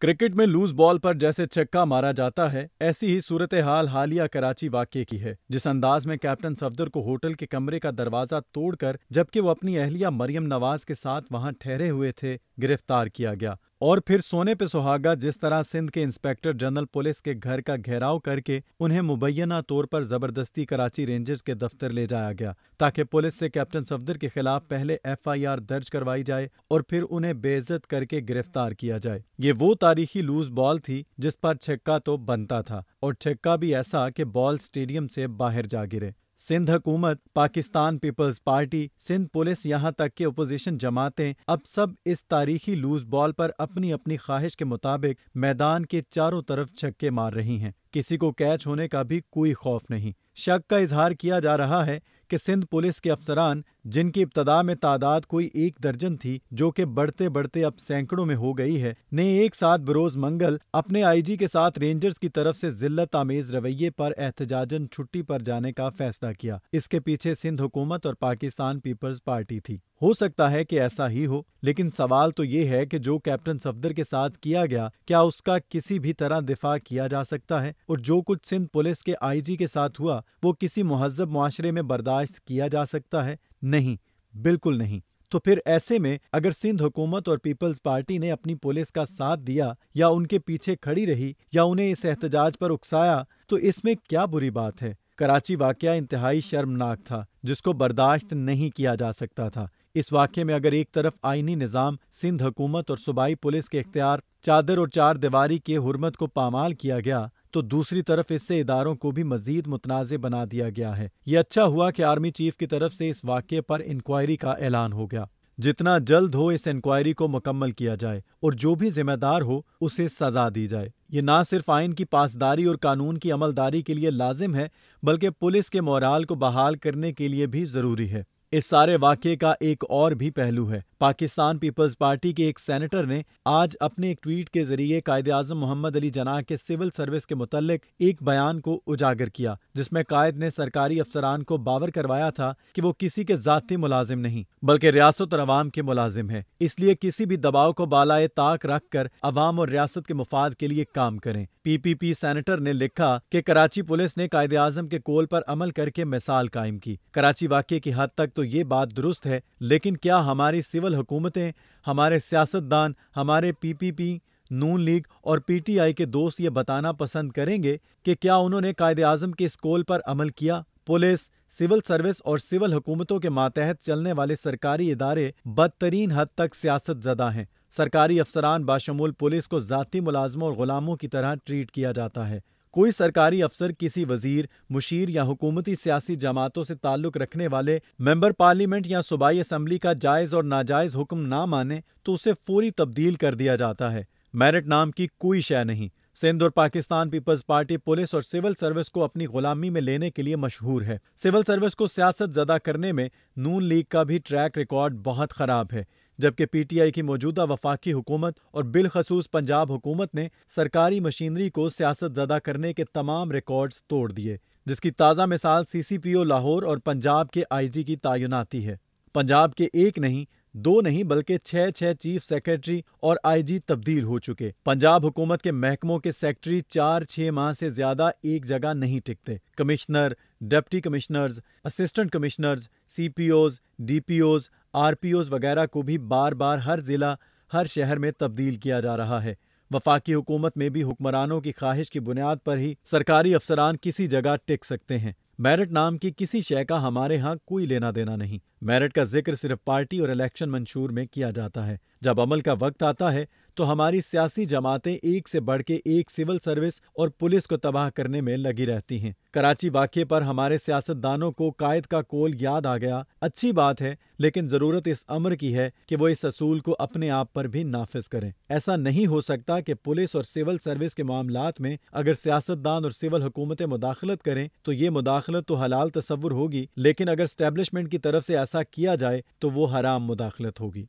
Cricket में loose ball पर जैसे छक्का मारा जाता है ऐसी ही सूरत हाल हालिया कराची वाक्य की है जिस अंदाज में कैप्टन सफदर को होटल के कमरे का दरवाजा तोड़कर जबकि वो अपनी अहलिया मरियम नवाज के साथ वहां ठहरे हुए थे गिरफ्तार किया गया और फिर सोने पे सुहागा जिस तरह सिंध के इंस्पेक्टर जनरल पुलिस के घर का घेराव करके उन्हें मुबैना तौर पर जबरदस्ती कराची रेंजर्स के दफ्तर ले जाया गया ताकि पुलिस से कैप्टन सफदर के खिलाफ पहले एफआईआर दर्ज करवाई जाए और फिर उन्हें बेइज्जत करके गिरफ्तार किया जाए ये वो तारीखी लूज बॉल थी जिस पर छक्का तो बनता था और छक्का भी ऐसा कि बॉल स्टेडियम से बाहर जा गिरे सिंध हुकूमत Pakistan Peoples Party Sindh police यहाँ तक कि अपोजिशन जमातें अब सब इस तारीखी लूज बॉल पर अपनी अपनी ख्वाहिश के मुताबिक मैदान के चारों तरफ छक्के मार रही हैं किसी को कैच होने का भी कोई खौफ नहीं शक का इजहार किया जा रहा है कि सिंध पुलिस के अफसरान जिनकी इब्तदा में तादाद कोई एक दर्जन थी जो कि बढ़ते बढ़ते अब सैकड़ों में हो गई है ने एक साथ बरोज मंगल अपने आईजी के साथ रेंजर्स की तरफ से जिल्लत आमेज रवैये पर एहतजाजन छुट्टी पर जाने का फैसला किया इसके पीछे सिंध हुकूमत और पाकिस्तान पीपल्स पार्टी थी हो सकता है कि ऐसा ही हो लेकिन सवाल तो ये है कि जो कैप्टन सफदर के साथ किया गया क्या उसका किसी भी तरह दिफा किया जा सकता है और जो कुछ सिंध पुलिस के आईजी के साथ हुआ वो किसी महजब माशरे में बर्दाश्त किया जा सकता है नहीं, बिल्कुल नहीं। तो फिर ऐसे में अगर सिंध हुकूमत और पीपल्स पार्टी ने अपनी पुलिस का साथ दिया या उनके पीछे खड़ी रही या उन्हें इस एहतजाज पर उकसाया तो इसमें क्या बुरी बात है कराची वाकया इंतहाई शर्मनाक था जिसको बर्दाश्त नहीं किया जा सकता था इस वाक्य में अगर एक तरफ आइनी निज़ाम सिंध हुकूमत और सूबाई पुलिस के इख्तियार चादर और चार दीवारी के हुरमत को पामाल किया गया तो दूसरी तरफ इससे इदारों को भी मजीद मुतनाज़ बना दिया गया है ये अच्छा हुआ कि आर्मी चीफ की तरफ से इस वाक्य पर इंक्वायरी का ऐलान हो गया जितना जल्द हो इस इंक्वायरी को मुकम्मल किया जाए और जो भी जिम्मेदार हो उसे सजा दी जाए ये ना सिर्फ आइन की पासदारी और कानून की अमलदारी के लिए लाजिम है बल्कि पुलिस के मोराल को बहाल करने के लिए भी ज़रूरी है इस सारे वाक्य का एक और भी पहलू है पाकिस्तान पीपल्स पार्टी के एक सेनेटर ने आज अपने एक ट्वीट के जरिए कायद आजम मोहम्मद अली जनाह के सिविल सर्विस के मुतलक एक बयान को उजागर किया जिसमें कायद ने सरकारी अफसरान को बावर करवाया था कि वो किसी के जाती मुलाजिम नहीं बल्कि रियासत और अवाम के मुलाजिम है इसलिए किसी भी दबाव को बालाए ताक रख कर अवाम और रियासत के मुफाद के लिए काम करें पी पी पी सेनेटर ने लिखा कि कराची पुलिस ने कायद आजम के कोल पर अमल करके मिसाल कायम की कराची वाक्य की हद तक तो ये बात दुरुस्त है लेकिन क्या हमारी सिविल केवल हुकूमतें हमारे सियासतदान हमारे पीपीपी नून लीग और पीटीआई के दोस्त ये बताना पसंद करेंगे कि क्या उन्होंने कायद अजम के इस कौल पर अमल किया पुलिस सिविल सर्विस और सिविल हुकूमतों के मातहत चलने वाले सरकारी इदारे बदतरीन हद तक सियासत जदा हैं सरकारी अफसरान बाशमूल पुलिस को ज़ाती मुलाजमों और गुलामों की तरह ट्रीट किया जाता है कोई सरकारी अफसर किसी वजीर मुशीर या हुकूमती सियासी जमातों से ताल्लुक रखने वाले मेंबर पार्लियामेंट या सूबाई असम्बली का जायज़ और नाजायज़ हुक्म ना माने तो उसे फौरी तब्दील कर दिया जाता है मेरिट नाम की कोई शय नहीं सिंध और पाकिस्तान पीपल्स पार्टी पुलिस और सिविल सर्विस को अपनी गुलामी में लेने के लिए मशहूर है सिविल सर्विस को सियासत जदा करने में नून लीग का भी ट्रैक रिकॉर्ड बहुत खराब है जबकि पीटीआई की मौजूदा वफाकी हुकूमत और बिलखसूस पंजाब हुकूमत ने सरकारी मशीनरी को सियासत जदा करने के तमाम रिकॉर्ड्स तोड़ दिए जिसकी ताज़ा मिसाल सीसीपीओ लाहौर और पंजाब के आईजी की तयनती है पंजाब के एक नहीं दो नहीं बल्कि छह छह चीफ सेक्रेटरी और आईजी तब्दील हो चुके पंजाब हुकूमत के महकमों के सेक्रेटरी चार छह माह से ज्यादा एक जगह नहीं टिकते commissioner deputy commissioners assistant commissioners CPOs DPOs RPOs वगैरह को भी बार बार हर जिला हर शहर में तब्दील किया जा रहा है वफाकी हुकूमत में भी हुक्मरानों की ख्वाहिश की बुनियाद पर ही सरकारी अफसरान किसी जगह टिक सकते हैं मेरिट नाम की किसी शय का हमारे यहाँ कोई लेना देना नहीं मेरिट का जिक्र सिर्फ पार्टी और इलेक्शन मंशूर में किया जाता है जब अमल का वक्त आता है तो हमारी सियासी जमातें एक से बढ़ के एक सिविल सर्विस और पुलिस को तबाह करने में लगी रहती हैं कराची वाक्य पर हमारे सियासतदानों को कायद का कोल याद आ गया अच्छी बात है लेकिन ज़रूरत इस अमर की है कि वो इस असूल को अपने आप पर भी नाफिज करें ऐसा नहीं हो सकता कि पुलिस और सिविल सर्विस के मामला में अगर सियासतदान और सिविल हुकूमतें मुदाखलत करें तो ये मुदाखलत तो हलाल तस्वुर होगी लेकिन अगर स्टैब्लिशमेंट की तरफ से ऐसा किया जाए तो वो हराम मुदाखलत होगी